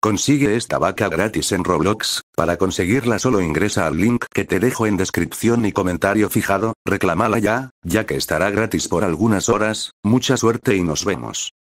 Consigue esta vaca gratis en Roblox, para conseguirla solo ingresa al link que te dejo en descripción y comentario fijado, reclamala ya, ya que estará gratis por algunas horas, mucha suerte y nos vemos.